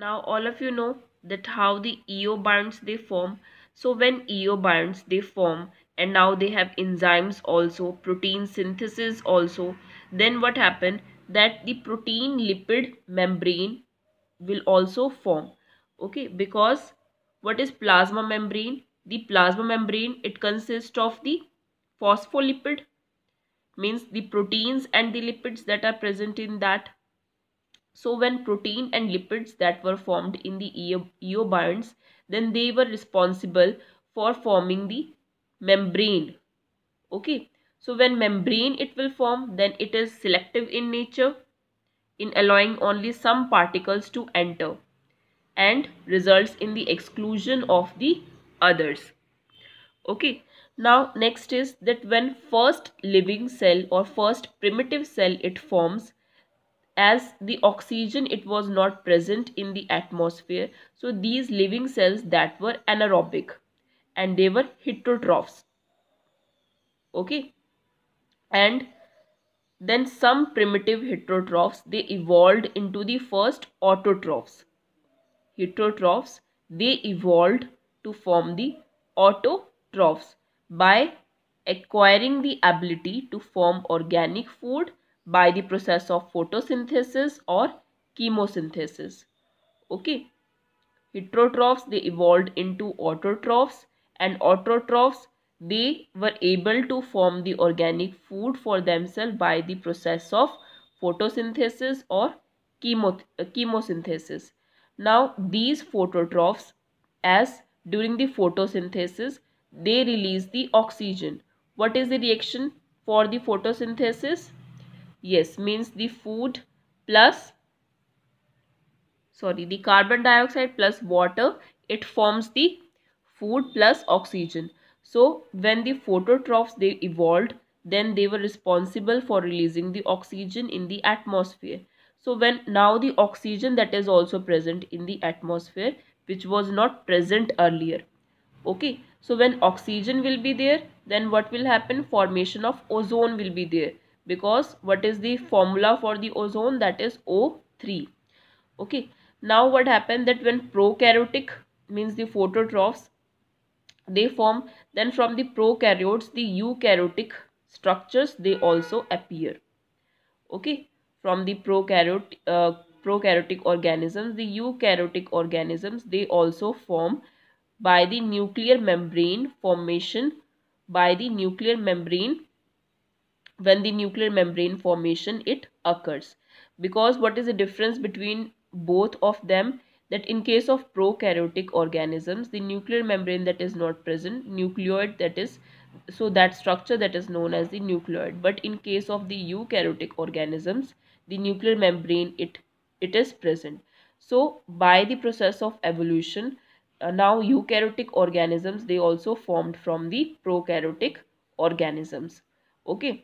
Now all of you know that how the EO bonds they form. So when EO bonds they form and now they have enzymes also, protein synthesis also, then what happened that the protein lipid membrane will also form. Okay, because what is plasma membrane? The plasma membrane, it consists of the phospholipid means the proteins and the lipids that are present in that so when protein and lipids that were formed in the eobions, then they were responsible for forming the membrane. Okay. So when membrane it will form, then it is selective in nature in allowing only some particles to enter and results in the exclusion of the others. Okay. Now next is that when first living cell or first primitive cell it forms, as the oxygen it was not present in the atmosphere so these living cells that were anaerobic and they were heterotrophs okay and then some primitive heterotrophs they evolved into the first autotrophs heterotrophs they evolved to form the autotrophs by acquiring the ability to form organic food by the process of photosynthesis or chemosynthesis. Okay. Heterotrophs, they evolved into autotrophs and autotrophs, they were able to form the organic food for themselves by the process of photosynthesis or chemo uh, chemosynthesis. Now, these phototrophs, as during the photosynthesis, they release the oxygen. What is the reaction for the photosynthesis? yes means the food plus sorry the carbon dioxide plus water it forms the food plus oxygen so when the phototrophs they evolved then they were responsible for releasing the oxygen in the atmosphere so when now the oxygen that is also present in the atmosphere which was not present earlier okay so when oxygen will be there then what will happen formation of ozone will be there because what is the formula for the ozone that is O3 okay now what happened that when prokaryotic means the phototrophs they form then from the prokaryotes the eukaryotic structures they also appear okay from the prokaryote uh, prokaryotic organisms the eukaryotic organisms they also form by the nuclear membrane formation by the nuclear membrane when the nuclear membrane formation it occurs because what is the difference between both of them that in case of prokaryotic organisms the nuclear membrane that is not present nucleoid that is so that structure that is known as the nucleoid but in case of the eukaryotic organisms the nuclear membrane it it is present so by the process of evolution uh, now eukaryotic organisms they also formed from the prokaryotic organisms okay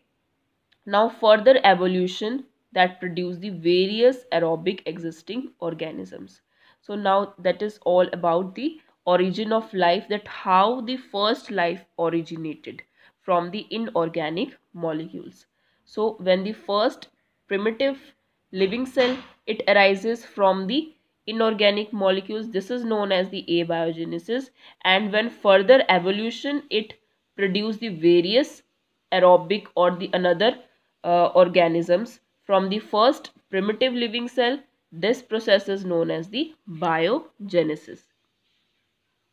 now further evolution that produced the various aerobic existing organisms. So now that is all about the origin of life that how the first life originated from the inorganic molecules. So when the first primitive living cell it arises from the inorganic molecules this is known as the abiogenesis and when further evolution it produce the various aerobic or the another uh, organisms from the first primitive living cell. This process is known as the biogenesis.